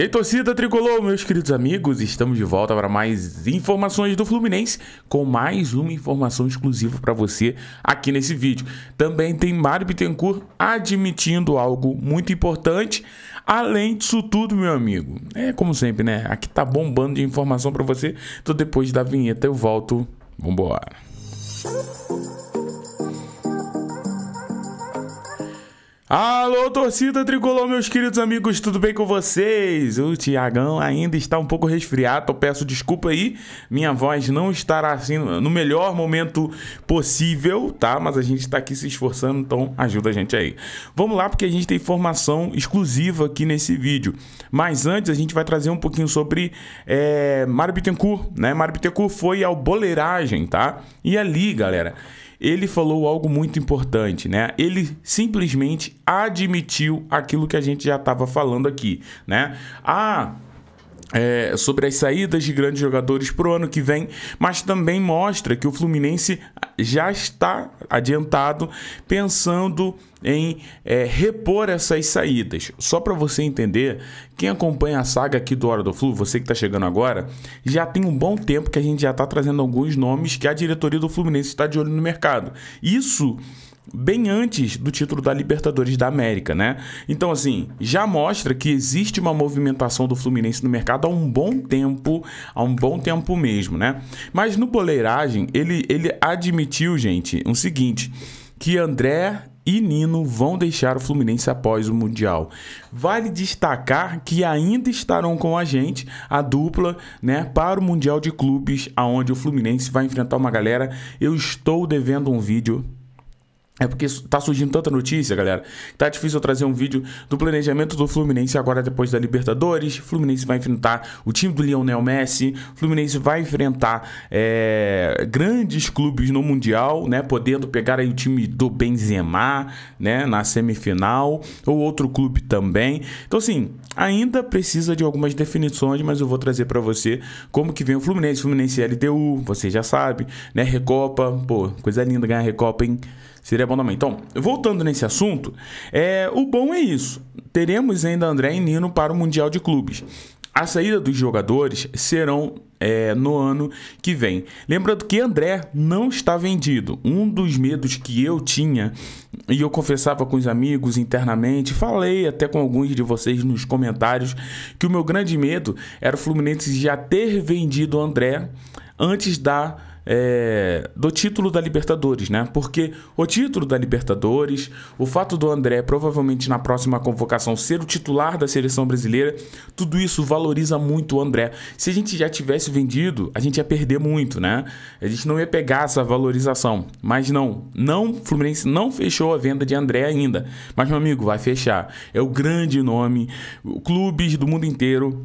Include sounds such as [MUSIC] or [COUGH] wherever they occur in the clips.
E aí, torcida tricolor, meus queridos amigos, estamos de volta para mais informações do Fluminense com mais uma informação exclusiva para você aqui nesse vídeo. Também tem Mário Bittencourt admitindo algo muito importante. Além disso tudo, meu amigo, é como sempre, né? Aqui tá bombando de informação para você. Então, depois da vinheta, eu volto. Vambora. Música Alô, torcida tricolor, meus queridos amigos, tudo bem com vocês? O Tiagão ainda está um pouco resfriado, eu peço desculpa aí. Minha voz não estará assim no melhor momento possível, tá? Mas a gente está aqui se esforçando, então ajuda a gente aí. Vamos lá, porque a gente tem informação exclusiva aqui nesse vídeo. Mas antes, a gente vai trazer um pouquinho sobre é, Mário Bittencourt, né? Mário Bittencourt foi ao Boleiragem, tá? E ali, galera, ele falou algo muito importante, né? Ele simplesmente admitiu aquilo que a gente já estava falando aqui, né? Ah, é, sobre as saídas de grandes jogadores para o ano que vem, mas também mostra que o Fluminense já está adiantado pensando em é, repor essas saídas. Só para você entender, quem acompanha a saga aqui do Hora do Flu, você que está chegando agora, já tem um bom tempo que a gente já está trazendo alguns nomes que a diretoria do Fluminense está de olho no mercado. Isso bem antes do título da Libertadores da América, né? Então, assim, já mostra que existe uma movimentação do Fluminense no mercado há um bom tempo, há um bom tempo mesmo, né? Mas no Boleiragem, ele, ele admitiu, gente, o um seguinte, que André e Nino vão deixar o Fluminense após o Mundial. Vale destacar que ainda estarão com a gente a dupla, né, para o Mundial de Clubes, aonde o Fluminense vai enfrentar uma galera. Eu estou devendo um vídeo é porque tá surgindo tanta notícia, galera. Tá difícil eu trazer um vídeo do planejamento do Fluminense agora depois da Libertadores. Fluminense vai enfrentar o time do Lionel Messi. Fluminense vai enfrentar é, grandes clubes no Mundial, né? Podendo pegar aí o time do Benzema, né? Na semifinal. Ou outro clube também. Então, assim, ainda precisa de algumas definições, mas eu vou trazer para você como que vem o Fluminense. Fluminense LTU. você já sabe, né? Recopa. Pô, coisa linda ganhar Recopa, hein? Seria bom também. Então, voltando nesse assunto, é, o bom é isso. Teremos ainda André e Nino para o Mundial de Clubes. A saída dos jogadores serão é, no ano que vem. Lembrando que André não está vendido. Um dos medos que eu tinha, e eu confessava com os amigos internamente, falei até com alguns de vocês nos comentários, que o meu grande medo era o Fluminense já ter vendido André antes da é, do título da Libertadores, né? Porque o título da Libertadores, o fato do André provavelmente na próxima convocação ser o titular da seleção brasileira, tudo isso valoriza muito o André. Se a gente já tivesse vendido, a gente ia perder muito, né? A gente não ia pegar essa valorização. Mas não, não, Fluminense não fechou a venda de André ainda. Mas meu amigo, vai fechar. É o grande nome, clubes do mundo inteiro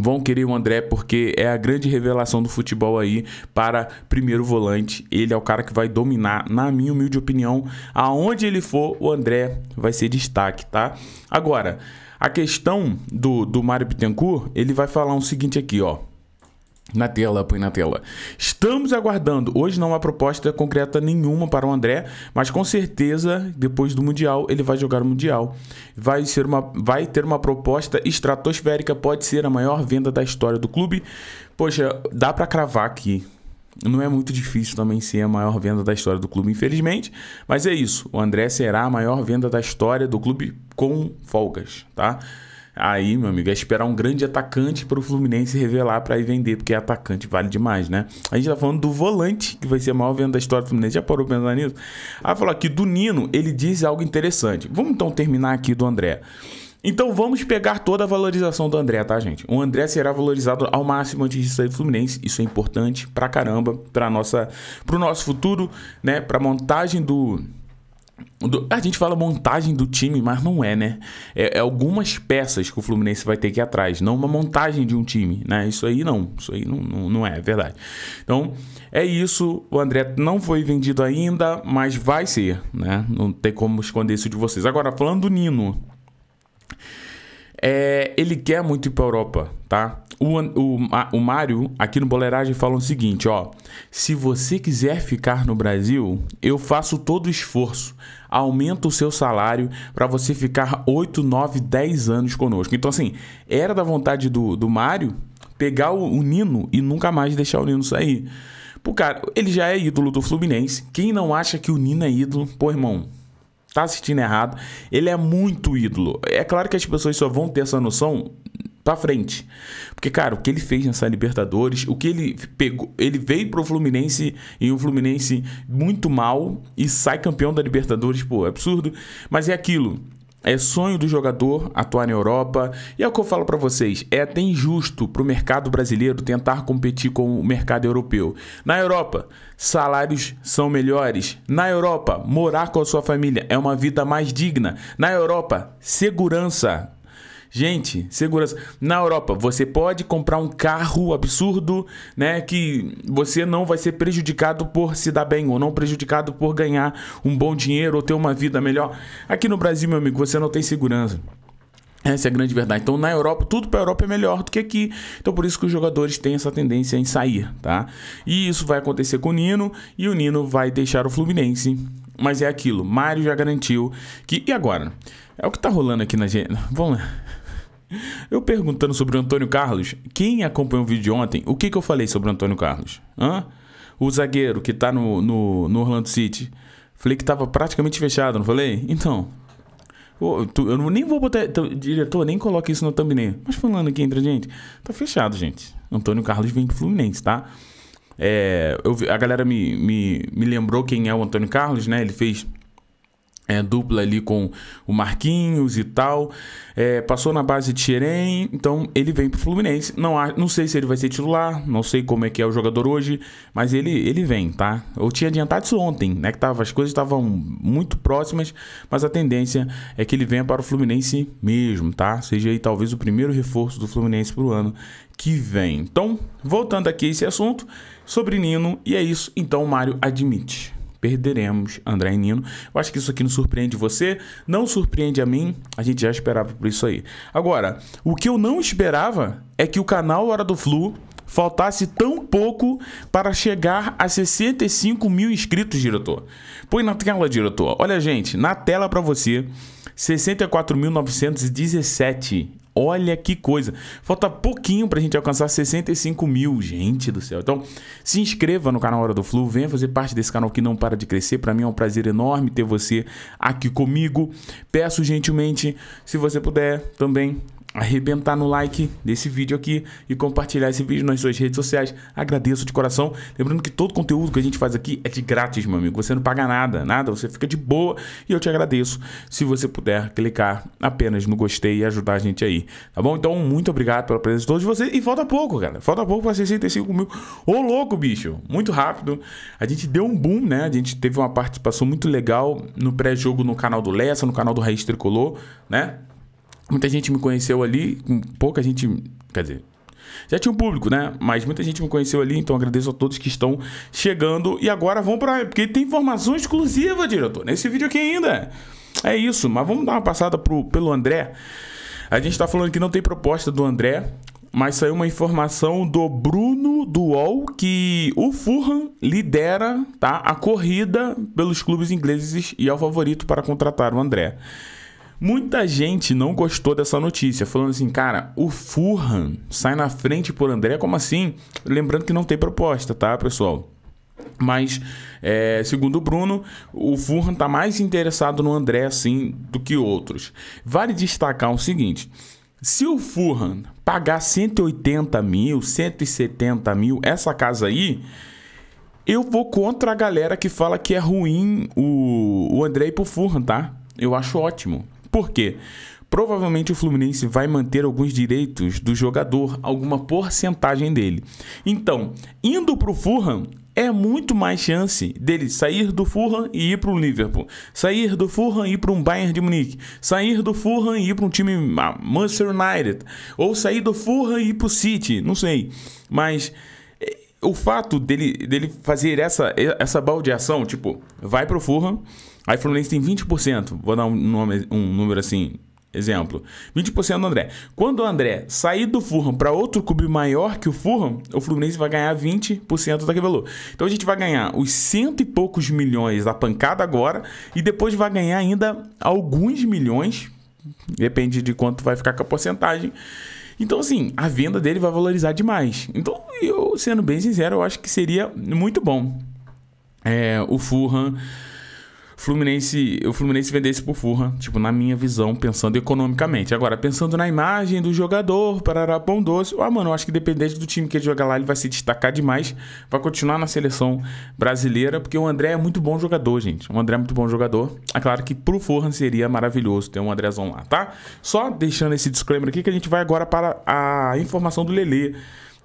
vão querer o André porque é a grande revelação do futebol aí para primeiro volante. Ele é o cara que vai dominar, na minha humilde opinião, aonde ele for, o André vai ser destaque, tá? Agora, a questão do, do Mário Bittencourt, ele vai falar o seguinte aqui, ó. Na tela, põe na tela. Estamos aguardando. Hoje não há proposta concreta nenhuma para o André, mas com certeza, depois do Mundial, ele vai jogar o Mundial. Vai, ser uma, vai ter uma proposta estratosférica, pode ser a maior venda da história do clube. Poxa, dá para cravar aqui. Não é muito difícil também ser a maior venda da história do clube, infelizmente. Mas é isso. O André será a maior venda da história do clube com folgas, tá? Aí, meu amigo, é esperar um grande atacante para o Fluminense revelar para ir vender, porque atacante vale demais, né? A gente tá falando do volante, que vai ser a maior venda da história do Fluminense. Já parou pra pensar nisso? Ah, falou aqui do Nino, ele diz algo interessante. Vamos então terminar aqui do André. Então vamos pegar toda a valorização do André, tá, gente? O André será valorizado ao máximo antes de sair do Fluminense. Isso é importante pra caramba, pra nossa, pro nosso futuro, né? Pra montagem do a gente fala montagem do time, mas não é, né? É, é, algumas peças que o Fluminense vai ter que ir atrás, não uma montagem de um time, né? Isso aí não, isso aí não, não, não é, é verdade. Então, é isso. O André não foi vendido ainda, mas vai ser, né? Não tem como esconder isso de vocês. Agora, falando do Nino. É, ele quer muito ir pra Europa, tá? O, o, o Mário, aqui no Boleragem, fala o seguinte, ó. Se você quiser ficar no Brasil, eu faço todo o esforço. Aumento o seu salário para você ficar 8, 9, 10 anos conosco. Então, assim, era da vontade do, do Mário pegar o, o Nino e nunca mais deixar o Nino sair. Pô, cara, ele já é ídolo do Fluminense. Quem não acha que o Nino é ídolo, pô, irmão, tá assistindo errado. Ele é muito ídolo. É claro que as pessoas só vão ter essa noção pra frente. Porque, cara, o que ele fez nessa Libertadores, o que ele pegou. Ele veio pro Fluminense e o Fluminense muito mal e sai campeão da Libertadores, pô, é absurdo. Mas é aquilo. É sonho do jogador atuar na Europa. E é o que eu falo para vocês, é até injusto para o mercado brasileiro tentar competir com o mercado europeu. Na Europa, salários são melhores. Na Europa, morar com a sua família é uma vida mais digna. Na Europa, segurança Gente, segurança. Na Europa, você pode comprar um carro absurdo, né? Que você não vai ser prejudicado por se dar bem ou não prejudicado por ganhar um bom dinheiro ou ter uma vida melhor. Aqui no Brasil, meu amigo, você não tem segurança. Essa é a grande verdade. Então, na Europa, tudo para a Europa é melhor do que aqui. Então, por isso que os jogadores têm essa tendência em sair, tá? E isso vai acontecer com o Nino e o Nino vai deixar o Fluminense. Mas é aquilo, Mário já garantiu que. E agora? É o que tá rolando aqui na gente. Vamos lá. Eu perguntando sobre o Antônio Carlos, quem acompanhou o vídeo de ontem, o que, que eu falei sobre o Antônio Carlos? Hã? O zagueiro que tá no, no, no Orlando City. Falei que tava praticamente fechado, não falei? Então. Eu, nem vou botar. Então, diretor, nem coloque isso no thumbnail. Mas falando aqui entre a gente, tá fechado, gente. Antônio Carlos vem do Fluminense, tá? É, eu, a galera me, me, me lembrou quem é o Antônio Carlos, né? Ele fez é, dupla ali com o Marquinhos e tal. É, passou na base de Tirem, então ele vem pro Fluminense. Não, há, não sei se ele vai ser titular, não sei como é que é o jogador hoje, mas ele, ele vem, tá? Eu tinha adiantado isso ontem, né? Que tava, as coisas estavam muito próximas, mas a tendência é que ele venha para o Fluminense mesmo, tá? Seja aí talvez o primeiro reforço do Fluminense pro ano que vem. Então, voltando aqui a esse assunto sobre Nino, e é isso. Então, o Mário admite perderemos André e Nino. Eu acho que isso aqui não surpreende você, não surpreende a mim, a gente já esperava por isso aí. Agora, o que eu não esperava é que o canal Hora do Flu faltasse tão pouco para chegar a 65 mil inscritos, diretor. Põe na tela, diretor. Olha, gente, na tela para você, 64.917. Olha que coisa. Falta pouquinho pra gente alcançar 65 mil, gente do céu. Então, se inscreva no canal Hora do Flu, venha fazer parte desse canal que não para de crescer. Para mim é um prazer enorme ter você aqui comigo. Peço gentilmente, se você puder, também arrebentar no like desse vídeo aqui e compartilhar esse vídeo nas suas redes sociais. Agradeço de coração. Lembrando que todo conteúdo que a gente faz aqui é de grátis, meu amigo. Você não paga nada, nada. Você fica de boa e eu te agradeço se você puder clicar apenas no gostei e ajudar a gente aí, tá bom? Então, muito obrigado pela presença de todos vocês. E falta pouco, cara. Falta pouco para 65 mil. Ô, louco, bicho. Muito rápido. A gente deu um boom, né? A gente teve uma participação muito legal no pré-jogo no canal do Lessa, no canal do Raiz Tricolor, né? Muita gente me conheceu ali, pouca gente. Quer dizer, já tinha um público, né? Mas muita gente me conheceu ali, então agradeço a todos que estão chegando. E agora vamos para. Porque tem informação exclusiva, diretor, nesse vídeo aqui ainda. É isso, mas vamos dar uma passada pro, pelo André. A gente tá falando que não tem proposta do André, mas saiu uma informação do Bruno Duol que o Fulham lidera tá, a corrida pelos clubes ingleses e é o favorito para contratar o André. Muita gente não gostou dessa notícia, falando assim, cara, o Furhan sai na frente por André, como assim? Lembrando que não tem proposta, tá, pessoal? Mas, é, segundo o Bruno, o Furhan está mais interessado no André, assim, do que outros. Vale destacar o seguinte: se o Furhan pagar 180 mil, 170 mil, essa casa aí, eu vou contra a galera que fala que é ruim o, o André ir pro Furran, tá? Eu acho ótimo. Por quê? Provavelmente o Fluminense vai manter alguns direitos do jogador, alguma porcentagem dele. Então, indo para o Fulham, é muito mais chance dele sair do Fulham e ir para o Liverpool, sair do Fulham e ir para um Bayern de Munique, sair do Fulham e ir para um time ah, Manchester United, ou sair do Fulham e ir para o City, não sei. Mas eh, o fato dele, dele fazer essa, essa baldeação, tipo, vai para o Fulham Aí o Fluminense tem 20%, vou dar um, nome, um número assim, exemplo. 20% do André. Quando o André sair do Fulham para outro clube maior que o Fulham, o Fluminense vai ganhar 20% daquele valor. Então a gente vai ganhar os cento e poucos milhões da pancada agora e depois vai ganhar ainda alguns milhões, depende de quanto vai ficar com a porcentagem. Então, assim, a venda dele vai valorizar demais. Então, eu, sendo bem sincero, eu acho que seria muito bom. É, o Fulham Fluminense, o Fluminense vendesse por Furran, tipo, na minha visão, pensando economicamente. Agora, pensando na imagem do jogador, para pão doce. Ah, mano, eu acho que dependente do time que ele jogar lá, ele vai se destacar demais, vai continuar na seleção brasileira, porque o André é muito bom jogador, gente. O André é muito bom jogador. É claro que pro Furran seria maravilhoso ter um Andrézão lá, tá? Só deixando esse disclaimer aqui que a gente vai agora para a informação do Lele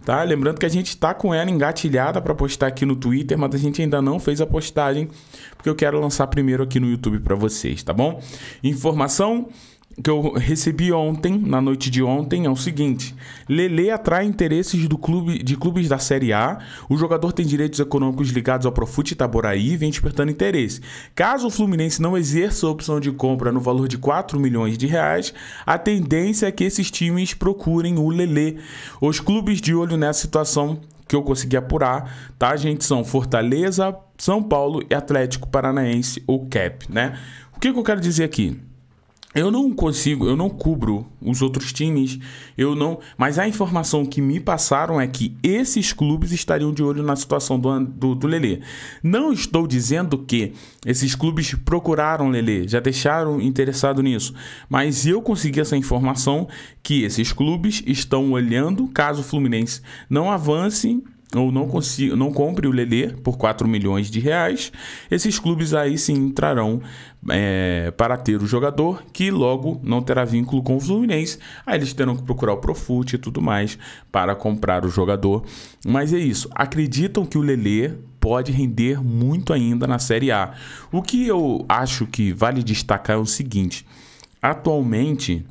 tá? Lembrando que a gente está com ela engatilhada para postar aqui no Twitter, mas a gente ainda não fez a postagem porque eu quero lançar primeiro aqui no YouTube para vocês, tá bom? Informação que eu recebi ontem, na noite de ontem, é o seguinte: Lele atrai interesses do clube, de clubes da Série A. O jogador tem direitos econômicos ligados ao Profute Itaboraí e vem despertando interesse. Caso o Fluminense não exerça a opção de compra no valor de 4 milhões de reais, a tendência é que esses times procurem o Lele. Os clubes de olho nessa situação que eu consegui apurar, tá, gente? São Fortaleza, São Paulo e Atlético Paranaense, ou CAP, né? O que, que eu quero dizer aqui? Eu não consigo, eu não cubro os outros times, eu não. Mas a informação que me passaram é que esses clubes estariam de olho na situação do, do, do Lele. Não estou dizendo que esses clubes procuraram Lele, já deixaram interessado nisso. Mas eu consegui essa informação que esses clubes estão olhando caso o Fluminense não avance ou não, consiga, não compre o Lelê por 4 milhões de reais, esses clubes aí sim entrarão é, para ter o jogador, que logo não terá vínculo com o Fluminense. Aí eles terão que procurar o Profute e tudo mais para comprar o jogador. Mas é isso. Acreditam que o Lelê pode render muito ainda na Série A. O que eu acho que vale destacar é o seguinte: atualmente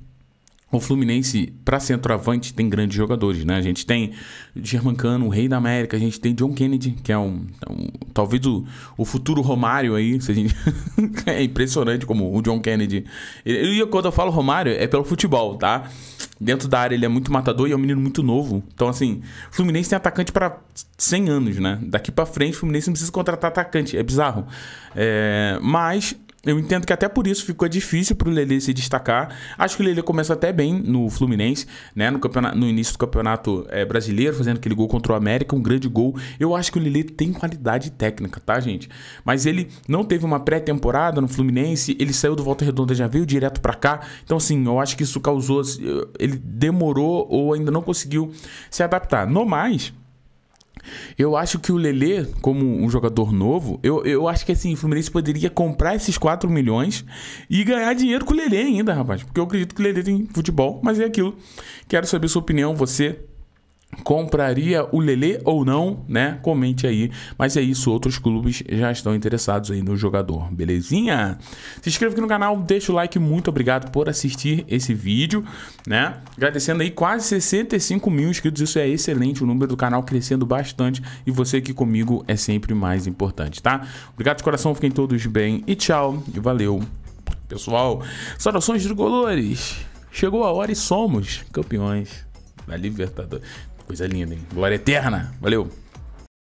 o Fluminense, para centroavante, tem grandes jogadores, né? A gente tem Germancano, o Rei da América, a gente tem John Kennedy, que é um. É um talvez o, o futuro Romário aí. Se a gente... [LAUGHS] é impressionante como o John Kennedy. E quando eu falo Romário, é pelo futebol, tá? Dentro da área ele é muito matador e é um menino muito novo. Então, assim, o Fluminense tem atacante para 100 anos, né? Daqui para frente, o Fluminense não precisa contratar atacante. É bizarro. É... Mas eu entendo que até por isso ficou difícil para o Lele se destacar. Acho que o Lele começa até bem no Fluminense, né? No, campeonato, no início do campeonato é, brasileiro, fazendo aquele gol contra o América, um grande gol. Eu acho que o Lele tem qualidade técnica, tá, gente? Mas ele não teve uma pré-temporada no Fluminense, ele saiu do Volta Redonda, já veio direto para cá. Então, assim, eu acho que isso causou. Eh, ele demorou ou ainda não conseguiu se adaptar. No mais. Eu acho que o Lelê, como um jogador novo, eu, eu acho que assim, o Fluminense poderia comprar esses 4 milhões e ganhar dinheiro com o Lelê ainda, rapaz. Porque eu acredito que o Lelê tem futebol, mas é aquilo. Quero saber sua opinião, você compraria o Lele ou não, né? Comente aí. Mas é isso, outros clubes já estão interessados aí no jogador, belezinha? Se inscreva aqui no canal, deixa o like, muito obrigado por assistir esse vídeo, né? Agradecendo aí quase 65 mil inscritos, isso é excelente, o número do canal crescendo bastante e você aqui comigo é sempre mais importante, tá? Obrigado de coração, fiquem todos bem e tchau, e valeu, pessoal. Saudações Golores, chegou a hora e somos campeões da Libertadores. Coisa linda, hein? Glória eterna. Valeu.